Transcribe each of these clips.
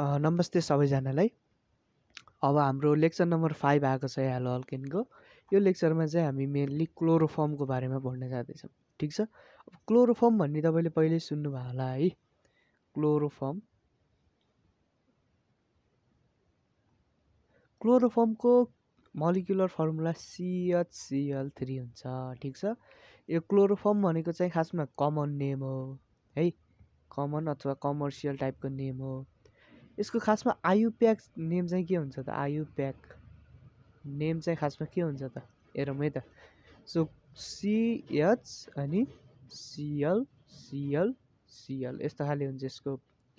नमस्ते सबैजनालाई अब हाम्रो लेक्चर नम्बर फाइभ आएको छ हेलो अल्केनको यो लेक्चरमा चाहिँ हामी मेनली क्लोरोफर्मको बारेमा पढ्न जाँदैछौँ ठिक छ अब क्लोरोफर्म भन्ने तपाईँले पहिल्यै सुन्नुभयो होला है क्लोरोफर्म क्लोरोफर्मको मलिकुलर फर्मुला सिएचसिएल थ्री हुन्छ ठिक छ यो क्लोरोफर्म भनेको चाहिँ खासमा कमन नेम हो है कमन अथवा कमर्सियल टाइपको नेम हो यसको खासमा आयु प्याक नेम चाहिँ के हुन्छ त आयु प्याक नेम चाहिँ खासमा के हुन्छ त हेरौँ है त सो सिएच अनि सिएल सिएल सिएल यस्तो खाले हुन्छ यसको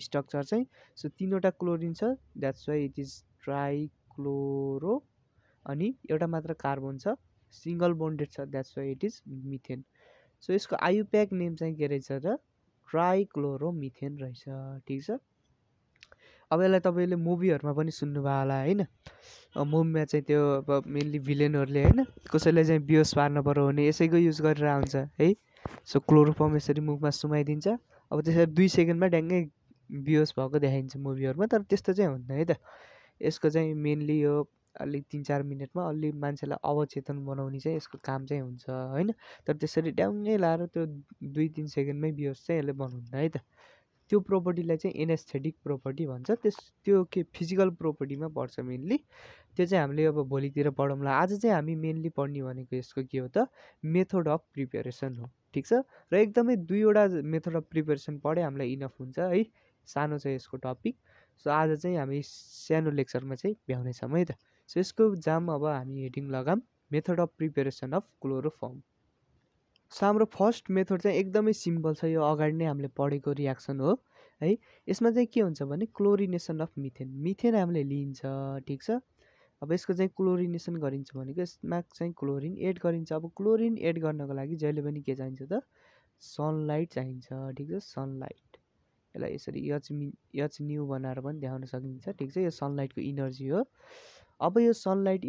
स्ट्रक्चर चाहिँ सो तिनवटा क्लोरिन छ that's why it is trichloro अनि एउटा मात्र कार्बन छ सिङ्गल बोन्डेड छ that's why it is methane so यसको आयुप्याक नेम चाहिँ के रहेछ र मिथेन रहेछ ठिक छ अब यसलाई तपाईँले मुभीहरूमा पनि सुन्नुभयो होला होइन मुभीमा चाहिँ त्यो अब मेन्ली भिलेनहरूले होइन कसैलाई चाहिँ बियोस पऱ्यो भने यसैको युज गरेर आउँछ है सो क्लोरोफर्म यसरी मुखमा सुमाइदिन्छ अब त्यसरी दुई सेकेन्डमा ड्याङ्गै बियोस भएको देखाइन्छ मुभीहरूमा तर त्यस्तो चाहिँ हुन्न है त यसको चाहिँ मेन्ली यो अलिक तिन चार मिनटमा अलि मान्छेलाई अवचेतन बनाउने चाहिँ यसको काम चाहिँ हुन्छ होइन तर त्यसरी ड्याङ्गै लाएर त्यो दुई तिन सेकेन्डमै बियोस चाहिँ यसले बनाउँदैन है त त्यो प्रोपर्टीलाई चाहिँ एनेस्थेटिक प्रोपर्टी भन्छ त्यस त्यो के फिजिकल प्रोपर्टीमा पर्छ मेन्ली त्यो चाहिँ हामीले अब भोलितिर पढौँला आज चाहिँ हामी मेनली पढ्ने भनेको यसको के हो त मेथड अफ प्रिपेरेसन हो ठिक छ र एकदमै दुईवटा मेथड अफ प्रिपेरेसन पढे हामीलाई इनफ हुन्छ है सानो छ यसको टपिक सो आज चाहिँ हामी सानो लेक्चरमा चाहिँ भ्याउनेछौँ है त सो यसको जाम अब हामी हेडिङ लगाम method of preparation of chloroform so हाम्रो फर्स्ट मेथड चाहिँ एकदमै सिम्पल छ यो अगाडि नै हामीले पढेको रियाक्सन हो है यसमा चाहिँ के हुन्छ भने क्लोरिनेसन अफ मिथेन मिथेन हामीले लिइन्छ ठिक छ अब यसको चाहिँ क्लोरिनेसन गरिन्छ भनेको यसमा चाहिँ क्लोरिन एड गरिन्छ अब क्लोरिन एड गर्नको लागि जहिले पनि के चाहिन्छ त सनलाइट चाहिन्छ ठिक छ सनलाइट यसलाई यसरी यच मि यच न्यू बनाएर पनि देखाउन सकिन्छ ठिक छ यो सनलाइटको इनर्जी हो अब यो सनलाइट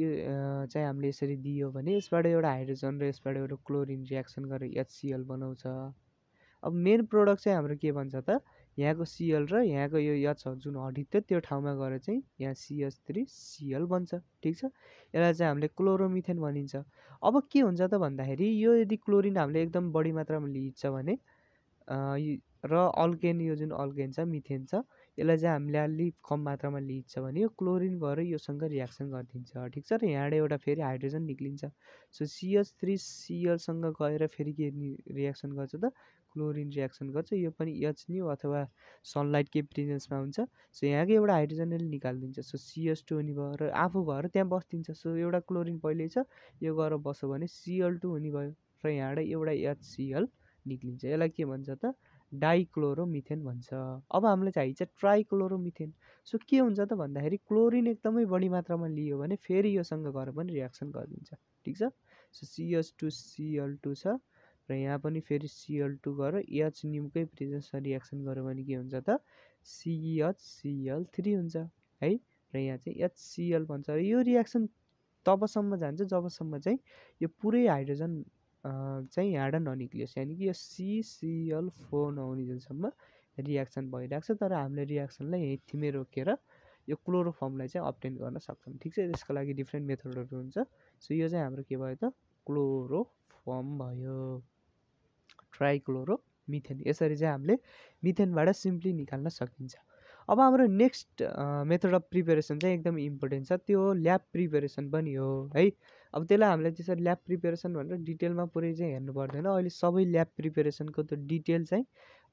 चाहिँ हामीले यसरी दियो भने यसबाट एउटा हाइड्रोजन र यसबाट एउटा क्लोरिन रियाक्सन गरेर एचसिएल बनाउँछ अब मेन प्रोडक्ट चाहिँ हाम्रो के भन्छ त यहाँको सिएल र यहाँको यो एच जुन हडित थियो त्यो ठाउँमा गएर चाहिँ यहाँ सिएच थ्री सिएल बन्छ ठिक छ यसलाई चाहिँ हामीले क्लोरोमिथेन भनिन्छ अब के हुन्छ त भन्दाखेरि यो यदि क्लोरिन हामीले एकदम बढी मात्रामा लिन्छ भने र अल्केन यो जुन अल्केन छ मिथेन छ यसलाई चाहिँ हामीले अलि कम मात्रामा लिइन्छ भने यो क्लोरिन गएर योसँग रियाक्सन गरिदिन्छ ठिक छ र यहाँबाट एउटा फेरि हाइड्रोजन निक्लिन्छ सो सिएच थ्री सिएलसँग गएर फेरि के रियाक्सन गर्छ त क्लोरिन रियाक्सन गर्छ यो पनि एच न्यू अथवा सनलाइटकै प्रेजेन्समा हुन्छ सो यहाँकै एउटा हाइड्रोजनले निकालिदिन्छ सो सिएस टू हुने भयो र आफू भएर त्यहाँ बस्दिन्छ सो एउटा क्लोरिन पहिल्यै छ यो गएर बस्यो भने सिएल टू हुने भयो र यहाँबाट एउटा एचसिएल निक्लिन्छ यसलाई के भन्छ त डाइक्लोरोमिथेन भन्छ अब हामीलाई चाहिन्छ ट्राइक्लोरोमिथेन सो के हुन्छ त भन्दाखेरि क्लोरिन एकदमै बढी मात्रामा लियो भने फेरि योसँग गएर पनि रियाक्सन गरिदिन्छ ठिक छ so CH two Cl two छ र यहाँ पनि फेरि सिएल टू गएर एच न्युकै प्रेजेन्समा रियाक्सन गऱ्यो भने के हुन्छ त सिएच सिएल थ्री हुन्छ है र यहाँ चाहिँ एचसिएल भन्छ यो रियाक्सन तबसम्म जान्छ जबसम्म चाहिँ यो पुरै हाइड्रोजन चाहिँ हाँडा ननिक्लियोस् यानि कि यो सिसिएल फोर नहुने जुनसम्म रियाक्सन भइरहेको छ तर हामीले रियाक्सनलाई यहीँ थिमे रोकेर यो क्लोरोफर्मलाई चाहिँ अप्टेन गर्न सक्छौँ ठिक छ त्यसको लागि डिफ्रेन्ट मेथडहरू हुन्छ सो यो चाहिँ हाम्रो के भयो त क्लोरोफर्म भयो ट्राइक्लोरो मिथेन यसरी चाहिँ हामीले मिथेनबाट सिम्पली निकाल्न सकिन्छ अब हाम्रो नेक्स्ट मेथड अफ प्रिपेरेसन चाहिँ एकदम इम्पोर्टेन्ट छ त्यो ल्याब प्रिपेरेसन पनि हो है अब त्यसलाई हामीले त्यसरी ल्याब प्रिपेरेसन भनेर डिटेलमा पुरै चाहिँ हेर्नु पर्दैन अहिले सबै ल्याब प्रिपेरेसनको त्यो डिटेल चाहिँ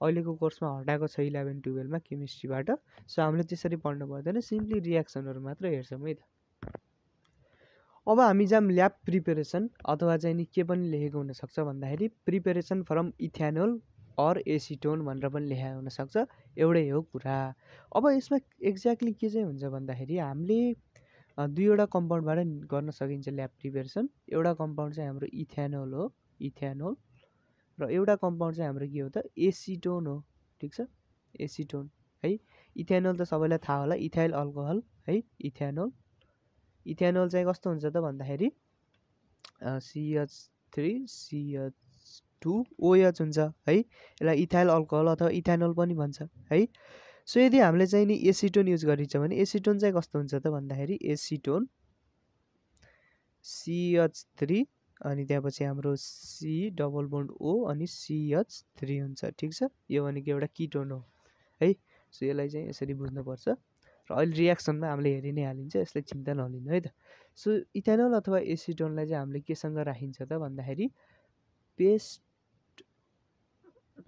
अहिलेको कोर्समा हटाएको छ इलेभेन टुवेल्भमा केमिस्ट्रीबाट सो हामीले त्यसरी पढ्नु पर्दैन सिम्पली रियाक्सनहरू मात्र हेर्छौँ है त अब हामी जाम ल्याब प्रिपेरेसन अथवा चाहिँ नि के पनि लेखेको हुनसक्छ भन्दाखेरि preparation from ethanol or acetone भनेर पनि लेखा हुनसक्छ एउटै हो कुरा अब यसमा एक्ज्याक्टली के चाहिँ हुन्छ भन्दाखेरि हामीले दुईवटा कम्पाउन्डबाट गर्न सकिन्छ ल्याब प्रिपेरेसन एउटा कम्पाउन्ड चाहिँ हाम्रो इथेनोल हो इथेनोल र एउटा कम्पाउन्ड चाहिँ हाम्रो के हो त एसिटोन हो ठिक छ एसिटोन है इथेनोल त सबैलाई थाहा होला इथाइल अल्कोहल है इथेनोल इथेनोल चाहिँ कस्तो हुन्छ त भन्दाखेरि CH three CH two OH हुन्छ है यसलाई इथाइल अल्कोहल अथवा इथेनोल पनि भन्छ है सो यदि हामीले चाहिँ नि एसिटोन युज गरिन्छ भने एसिटोन चाहिँ कस्तो हुन्छ त भन्दाखेरि एसिटोन सिएच थ्री अनि त्यहाँपछि हाम्रो सी डबल बोन्ड ओ अनि सिएच थ्री हुन्छ ठिक छ यो भनेको एउटा किटोन हो है सो यसलाई चाहिँ यसरी बुझ्नुपर्छ र अहिले रियाक्सनमा हामीले हेरि नै हालिन्छ यसलाई चिन्ता नलिनु है त सो इथेनल अथवा एसिटोनलाई चाहिँ हामीले केसँग राखिन्छ त भन्दाखेरि पेस्ट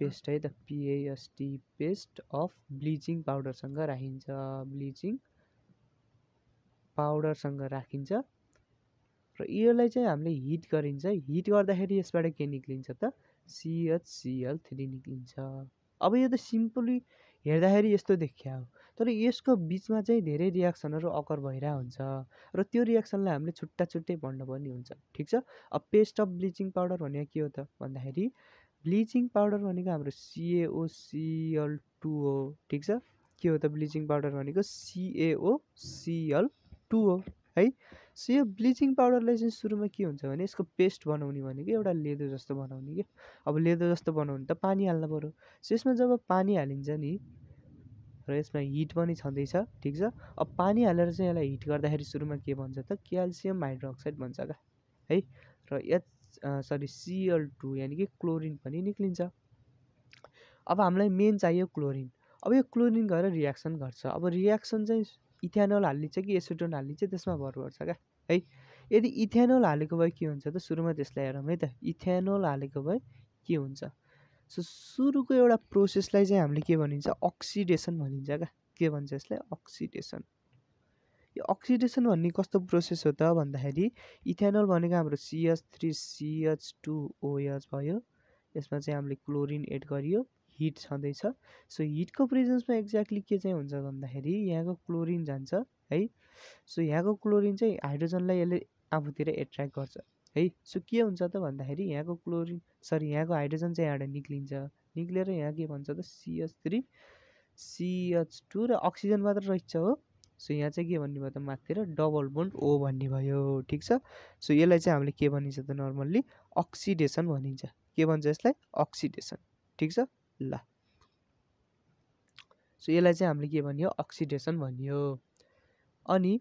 पेस्ट है त पिएएसटी पेस्ट अफ ब्लिचिङ पाउडरसँग राखिन्छ ब्लिचिङ पाउडरसँग राखिन्छ र यसलाई चाहिँ हामीले हिट गरिन्छ हिट गर्दाखेरि यसबाट के निक्लिन्छ त सिएचसिएल थ्री निक्लिन्छ अब यो त सिम्पली हेर्दाखेरि यस्तो देखिया हो तर यसको बिचमा चाहिँ धेरै रियाक्सनहरू अकर भइरहेको हुन्छ र त्यो रियाक्सनलाई हामीले छुट्टा छुट्टै भन्नुपर्ने हुन्छ ठिक छ अब पेस्ट अफ ब्लिचिङ पाउडर भनेको के हो त भन्दाखेरि ब्लिचिङ पाउडर भनेको हाम्रो सिएओसिएल टू हो ठिक छ के हो त ब्लिचिङ पाउडर भनेको सिएओसिएल टू हो है सो यो ब्लिचिङ पाउडरलाई चाहिँ सुरुमा के हुन्छ भने यसको पेस्ट बनाउने भनेको एउटा लेदो जस्तो बनाउने कि अब लेदो जस्तो बनाउने त पानी हाल्नु पऱ्यो सो यसमा जब पानी हालिन्छ नि र यसमा हिट पनि छँदैछ ठिक छ अब पानी हालेर चाहिँ यसलाई हिट गर्दाखेरि सुरुमा के भन्छ त क्याल्सियम हाइड्रोक्साइड भन्छ क्या है र यस सरी सिएल टू यानि कि क्लोरिन पनि निक्लिन्छ अब हामीलाई मेन चाहियो क्लोरिन अब यो क्लोरिन गएर रियाक्सन गर्छ अब रियाक्सन चाहिँ इथेनोल हालिदिन्छ कि एसिटोन हालिन्छ त्यसमा भर पर्छ क्या है यदि इथेनोल हालेको भए के हुन्छ त सुरुमा त्यसलाई हेरौँ है त इथेनोल हालेको भए के हुन्छ सो सुरुको एउटा प्रोसेसलाई चाहिँ हामीले के भनिन्छ अक्सिडेसन भनिन्छ क्या के भन्छ यसलाई अक्सिडेसन यो अक्सिडेसन भन्ने कस्तो प्रोसेस हो त भन्दाखेरि इथेनल भनेको हाम्रो CH three CH two OH भयो यसमा चाहिँ हामीले क्लोरिन एड गरियो हिट छँदैछ सो हिटको प्रेजेन्समा एक्ज्याक्टली के चाहिँ हुन्छ भन्दाखेरि यहाँको क्लोरिन जान्छ है सो यहाँको क्लोरिन चाहिँ हाइड्रोजनलाई यसले आफूतिर एट्र्याक्ट गर्छ है सो के हुन्छ त भन्दाखेरि यहाँको क्लोरिन सरी यहाँको हाइड्रोजन चाहिँ यहाँबाट निक्लिन्छ निक्लेर यहाँ के भन्छ त सिएच थ्री सिएच टू र अक्सिजन मात्र रहेछ हो सो यहाँ चाहिँ के भन्ने भयो त माथितिर डबल बोन्ड ओ भन्ने भयो ठिक छ सो यसलाई चाहिँ हामीले के भनिन्छ त नर्मल्ली अक्सिडेसन भनिन्छ के भन्छ यसलाई अक्सिडेसन ठिक छ ल सो यसलाई चाहिँ हामीले के भनियो अक्सिडेसन भनियो अनि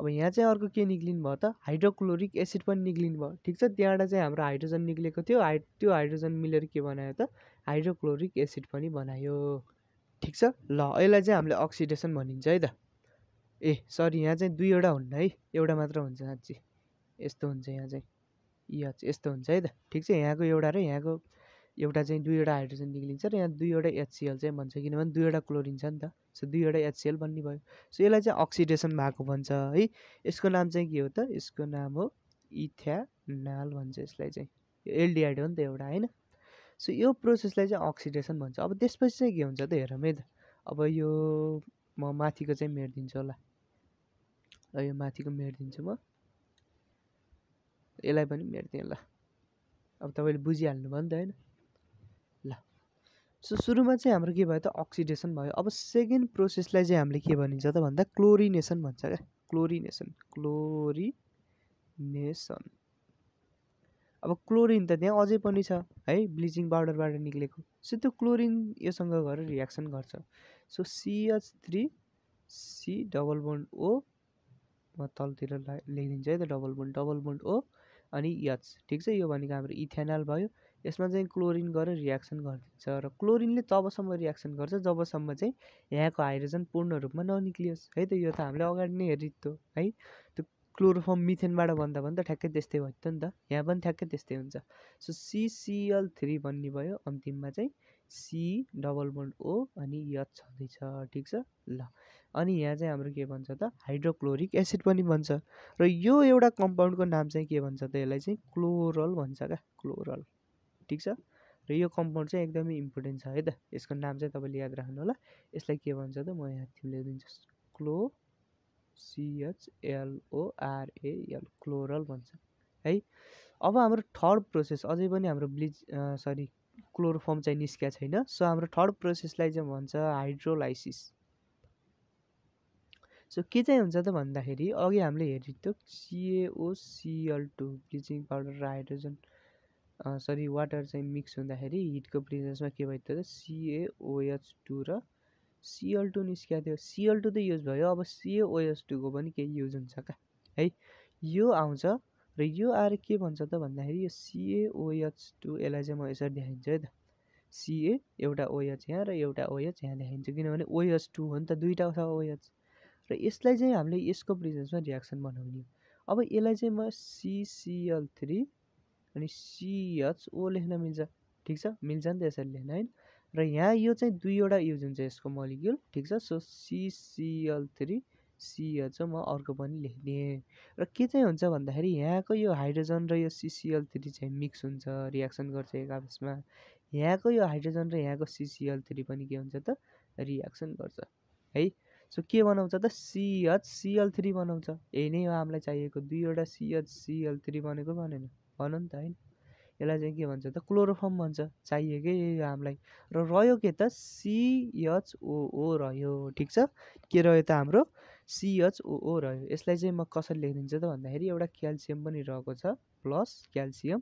अब यहाँ चाहिँ अर्को के निक्लिनु भयो त हाइड्रोक्लोरिक एसिड पनि निक्लिनु भयो ठिक छ त्यहाँबाट चाहिँ हाम्रो हाइड्रोजन निक्लेको थियो हाइ त्यो हाइड्रोजन मिलेर के बनायो त हाइड्रोक्लोरिक एसिड पनि बनायो ठिक छ ल यसलाई चाहिँ हामीले अक्सिडेसन भनिन्छ है त ए सरी यहाँ चाहिँ दुईवटा हुन्न है एउटा मात्र हुन्छ साँच्ची यस्तो हुन्छ यहाँ चाहिँ यी एच यस्तो हुन्छ है त ठिक छ यहाँको एउटा र यहाँको एउटा चाहिँ दुईवटा हाइड्रोजन निक्लिन्छ र यहाँ दुईवटा एचसिएल चाहिँ भन्छ किनभने दुईवटा क्लोरिन छ नि त सो दुईवटा एचसिएल भन्ने भयो सो यसलाई चाहिँ अक्सिडेसन भएको भन्छ है यसको नाम चाहिँ के हो त यसको नाम हो इथ्यानाल भन्छ यसलाई चाहिँ यो एलडिआइड हो नि त एउटा होइन सो यो प्रोसेसलाई चाहिँ अक्सिडेसन भन्छ अब त्यसपछि चाहिँ के हुन्छ त हेरौँ है त अब यो म माथिको चाहिँ मेटिदिन्छु होला र यो माथिको मेटिदिन्छु म यसलाई पनि मेटिदिएँ ल अब तपाईँले बुझिहाल्नु भयो नि त होइन ल सो सुरुमा चाहिँ हाम्रो के भयो त अक्सिडेसन भयो अब सेकेन्ड प्रोसेसलाई चाहिँ हामीले के भनिन्छ त भन्दा क्लोरिनेसन भन्छ क्या क्लोरिनेसन क्लोरिनेसन अब क्लोरिन त त्यहाँ अझै पनि छ है ब्लिचिङ पाउडरबाट निक्लेको सो त्यो क्लोरिन योसँग गएर रियाक्सन गर्छ so CH three C double bond O मा तलतिर ला लेखिदिन्छ है त double bond double bond O अनि यच ठिक छ यो भनेको हाम्रो इथेनल भयो यसमा चाहिँ क्लोरिन गरेर रियाक्सन गरिदिन्छ र क्लोरिनले तबसम्म रियाक्सन गर्छ जबसम्म चाहिँ यहाँको हाइड्रोजन पूर्ण रूपमा ननिक्लियोस् है त यो त हामीले अगाडि नै हेरिदियो है त्यो क्लोरोफर्म मिथेनबाट भन्दा भन्दा ठ्याक्कै त्यस्तै भयो त नि त यहाँ पनि ठ्याक्कै त्यस्तै हुन्छ सो सिसिएल थ्री भन्ने भयो अन्तिममा चाहिँ सी डबल बोन्ड ओ अनि यच छँदैछ ठिक छ ल अनि यहाँ चाहिँ हाम्रो के भन्छ त हाइड्रोक्लोरिक एसिड पनि भन्छ र यो एउटा कम्पाउन्डको नाम चाहिँ के भन्छ त यसलाई चाहिँ क्लोरल भन्छ क्या क्लोरल ठिक छ र यो कम्पाउन्ड चाहिँ एकदमै इम्पोर्टेन्ट छ है त यसको नाम चाहिँ तपाईँले याद राख्नु होला यसलाई के भन्छ त म यहाँ दिन्छु क्लो सिएचएलओआरएएल क्लोरल भन्छ है अब हाम्रो थर्ड प्रोसेस अझै पनि हाम्रो ब्लिच सरी क्लोरोफर्म चाहिँ निस्किया छैन सो हाम्रो थर्ड प्रोसेसलाई चाहिँ भन्छ हाइड्रोलाइसिस सो के चाहिँ हुन्छ त भन्दाखेरि अघि हामीले हेरिथ्यो सिएओसिएल टू ब्लिचिङ पाउडर र हाइड्रोजन सरी वाटर चाहिँ मिक्स हुँदाखेरि हिटको प्रेजेन्समा के भयो त सिएओएच टू र सिएल टू निस्किएको थियो सिएल टू त युज भयो अब सिएओएच टूको पनि केही युज हुन्छ क्या है यो आउँछ र यो आएर के भन्छ त भन्दाखेरि यो सिएओएच टु यसलाई चाहिँ म यसरी देखाइदिन्छु है त सिए एउटा ओएच यहाँ र एउटा ओएच यहाँ देखाइदिन्छु किनभने ओएच टू हो नि त दुईवटा छ ओएच र यसलाई चाहिँ हामीले यसको प्रेजेन्समा रियाक्सन बनाउने अब यसलाई चाहिँ म सिसिएल थ्री अनि सिएच ओ लेख्न मिल्छ ठिक छ मिल्छ नि त यसरी लेख्न होइन र यहाँ यो चाहिँ दुईवटा युज हुन्छ यसको मलिक्युल ठिक छ सो सिसिएल थ्री सिएल चाहिँ म अर्को पनि लेखिदिएँ र के चाहिँ हुन्छ भन्दाखेरि यहाँको यो हाइड्रोजन र यो सिसिएल थ्री चाहिँ मिक्स हुन्छ रियाक्सन गर्छ एक आपसमा यहाँको यो हाइड्रोजन र यहाँको सिसिएल थ्री पनि के हुन्छ त रियाक्सन गर्छ है सो के बनाउँछ त सिएच सिएल थ्री बनाउँछ यही नै हो हामीलाई चाहिएको दुईवटा सिएच सिएल थ्री बनेको बनेन भनौँ नि त होइन यसलाई चाहिँ के भन्छ त क्लोरोफर्म भन्छ चाहिएकै यही हो हामीलाई र रह्यो के त सिएचओओ रह्यो ठिक छ के रह्यो त हाम्रो सिएचओओ रह्यो यसलाई चाहिँ म कसरी लेखिदिन्छु त भन्दाखेरि एउटा क्याल्सियम पनि रहेको छ प्लस क्याल्सियम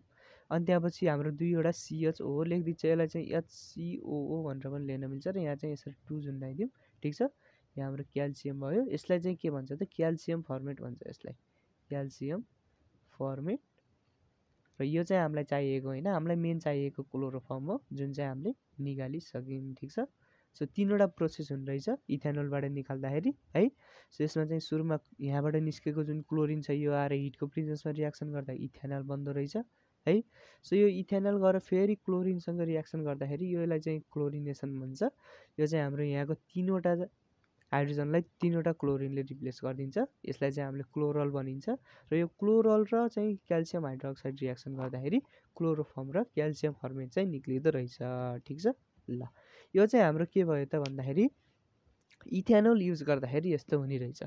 अनि त्यहाँपछि हाम्रो दुईवटा सिएचओओ लेखिदिन्छ यसलाई चाहिँ एचसिओओ भनेर पनि लिन मिल्छ र यहाँ चाहिँ यसरी टु जुन लगाइदिउँ ठिक छ यहाँ हाम्रो क्याल्सियम भयो यसलाई चाहिँ के भन्छ त क्याल्सियम फर्मेट भन्छ यसलाई क्याल्सियम फर्मेट र यो चाहिँ हामीलाई चाहिएको होइन हामीलाई मेन चाहिएको क्लोरोफर्म हो जुन चाहिँ हामीले निकालिसक्यौँ ठिक छ सो तिनवटा प्रोसेस हुने रहेछ इथेनोलबाट निकाल्दाखेरि है सो यसमा चाहिँ सुरुमा यहाँबाट निस्केको जुन क्लोरिन छ यो आएर हिटको प्रिजेन्समा रियाक्सन गर्दा इथेनल बन्दो रहेछ है सो यो इथेनल गएर फेरि क्लोरिनसँग रियाक्सन गर्दाखेरि यसलाई चाहिँ क्लोरिनेसन भन्छ यो चाहिँ हाम्रो यहाँको तिनवटा हाइड्रोजनलाई तिनवटा क्लोरिनले रिप्लेस गरिदिन्छ यसलाई चाहिँ हामीले क्लोरल भनिन्छ र यो क्लोरल र चाहिँ क्याल्सियम हाइड्रोक्साइड रियाक्सन गर्दाखेरि क्लोरोफर्म र क्याल्सियम फर्मेट चाहिँ निक्लिँदो रहेछ ठिक छ ल यो चाहिँ हाम्रो के भयो त भन्दाखेरि इथेनोल युज गर्दाखेरि यस्तो हुने रहेछ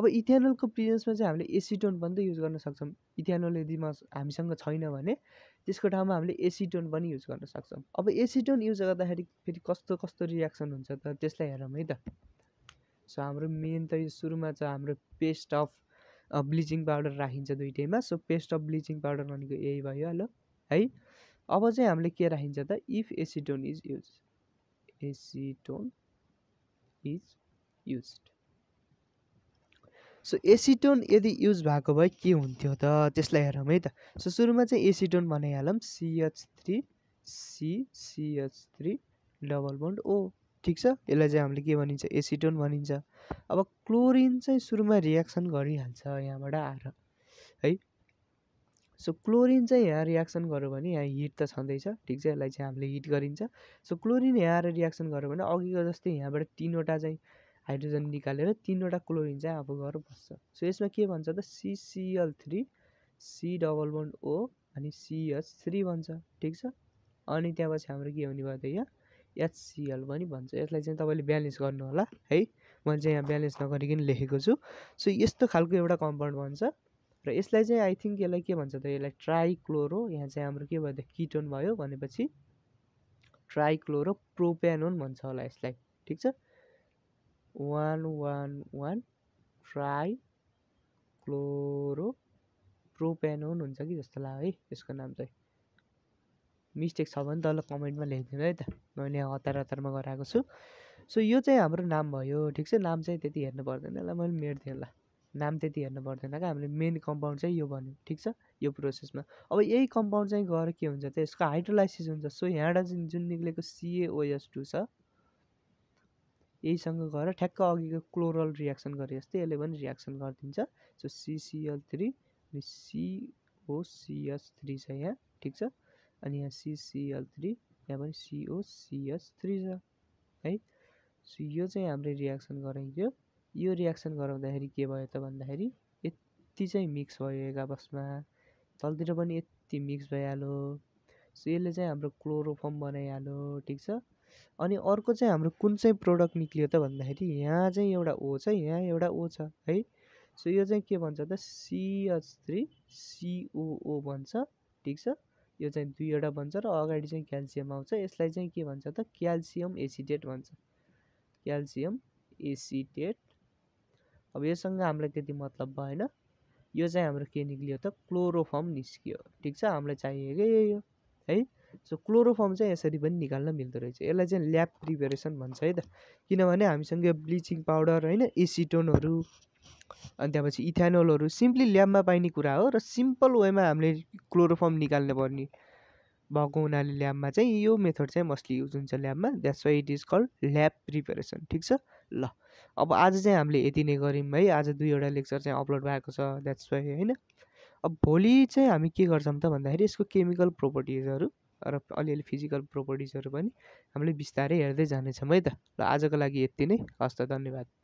अब इथेनोलको प्रिजेन्समा चाहिँ हामीले एसिटोन पनि त युज गर्न सक्छौँ इथेनोल यदि म हामीसँग छैन भने त्यसको ठाउँमा हामीले एसिटोन पनि युज गर्न सक्छौँ अब एसिटोन युज गर्दाखेरि फेरि कस्तो कस्तो रियाक्सन हुन्छ त त्यसलाई हेरौँ है त सो हाम्रो मेन त यो सुरुमा चाहिँ हाम्रो पेस्ट अफ ब्लिचिङ पाउडर राखिन्छ दुइटैमा so paste of bleaching powder भनेको यही भयो हेलो है अब चाहिँ हामीले के राखिन्छ त if acetone is use acetone is use so acetone यदि युज भएको भए के हुन्थ्यो त त्यसलाई हेरौँ है त सो सुरुमा चाहिँ एसिटोन भनिहालौँ CH three CCH three double bond O ठिक छ यसलाई चाहिँ हामीले के भनिन्छ एसिटोन भनिन्छ अब क्लोरिन चाहिँ सुरुमा रियाक्सन गरिहाल्छ यहाँबाट आएर है सो क्लोरिन चाहिँ यहाँ रियाक्सन गऱ्यो भने यहाँ हिट त छँदैछ ठिक छ यसलाई चाहिँ हामीले हिट गरिन्छ सो क्लोरिन यहाँ आएर रियाक्सन गऱ्यो भने अघिको जस्तै यहाँबाट तिनवटा चाहिँ हाइड्रोजन निकालेर तिनवटा क्लोरिन चाहिँ अब गएर बस्छ सो यसमा के भन्छ त CCl three C double one O अनि सिएच थ्री भन्छ ठिक छ अनि त्यहाँपछि हाम्रो के हुने भयो त यहाँ एचसिएल पनि भन्छ यसलाई चाहिँ तपाईँले ब्यालेन्स गर्नु होला है मैले चाहिँ यहाँ ब्यालेन्स नगरिकन लेखेको छु सो यस्तो खालको एउटा कम्पाउन्ड भन्छ र यसलाई चाहिँ आई थिङ्क यसलाई के भन्छ त यसलाई ट्राइक्लोरो यहाँ चाहिँ हाम्रो के भयो त किटोन भयो भनेपछि ट्राइक्लोरो प्रोप्यानोन भन्छ होला यसलाई ठिक छ one one one trichloro propanone हुन्छ कि जस्तो लाग्यो है यसको नाम चाहिँ मिस्टेक छ भने तल कमेन्टमा लेखिदिनु है त मैले यहाँ हतार हतारमा गराएको छु सो यो चाहिँ हाम्रो नाम भयो ठिक छ नाम चाहिँ त्यति हेर्नु पर्दैन यसलाई मैले मेटिदिएँ ल नाम त्यति हेर्नु पर्दैन क्या हामीले मेन कम्पाउन्ड चाहिँ यो भन्यो ठिक छ यो प्रोसेसमा अब यही कम्पाउन्ड चाहिँ गएर के हुन्छ त यसको हाइड्रोलाइसिस हुन्छ सो यहाँबाट जुन जुन निक्लेको सिएओएस टू छ यहीसँग गएर ठ्याक्क अघिको क्लोरल रियाक्सन गरे जस्तै यसले पनि रियाक्सन गरिदिन्छ सो सिसिएल थ्री अनि सिओसिएस थ्री छ यहाँ ठिक छ अनि यहाँ सिसिएल थ्री यहाँ पनि सिओसिएस थ्री छ है सो यो चाहिँ हामीले रियाक्सन गराइदियो यो रियाक्सन गराउँदाखेरि के भयो त भन्दाखेरि यति चाहिँ मिक्स भयो आपसमा तलतिर पनि यति मिक्स भइहाल्यो सो यसले चाहिँ हाम्रो क्लोरोफर्म बनाइहाल्यो ठिक छ अनि अर्को चाहिँ हाम्रो कुन चाहिँ प्रोडक्ट निक्लियो त भन्दाखेरि यहाँ चाहिँ एउटा ओ छ यहाँ एउटा ओ छ है सो यो चाहिँ के भन्छ त सिएच थ्री सिओओ भन्छ ठिक छ यो चाहिँ दुईवटा भन्छ र अगाडि चाहिँ क्याल्सियम आउँछ यसलाई चाहिँ के भन्छ त क्याल्सियम एसिडेट भन्छ क्याल्सियम एसिडेट अब योसँग हामीलाई त्यति मतलब भएन यो चाहिँ हाम्रो के निस्कियो त क्लोरोफर्म निस्कियो ठिक छ हामीलाई यही यो है सो क्लोरोफर्म चाहिँ यसरी पनि निकाल्न मिल्दो रहेछ यसलाई चाहिँ ल्याब प्रिपेरेसन भन्छ है त किनभने हामीसँग यो ब्लिचिङ पाउडर होइन एसिटोनहरू अनि त्यहाँपछि इथेनोलहरू सिम्पली ल्याबमा पाइने कुरा हो र सिम्पल वेमा हामीले क्लोरोफर्म निकाल्नु पर्ने भएको हुनाले ल्याबमा चाहिँ यो मेथड चाहिँ मस्टली युज हुन्छ ल्याबमा that's why it is called lab preparation ठिक छ ल अब आज चाहिँ हामीले यति नै गऱ्यौँ है आज दुईवटा लेक्चर चाहिँ अपलोड भएको छ द्याट्स वाइ होइन अब भोलि चाहिँ हामी के गर्छौँ त भन्दाखेरि यसको केमिकल प्रोपर्टिजहरू र अलिअलि फिजिकल प्रोपर्टिजहरू पनि हामीले बिस्तारै हेर्दै जानेछौँ है त र आजको लागि यति नै हस् त धन्यवाद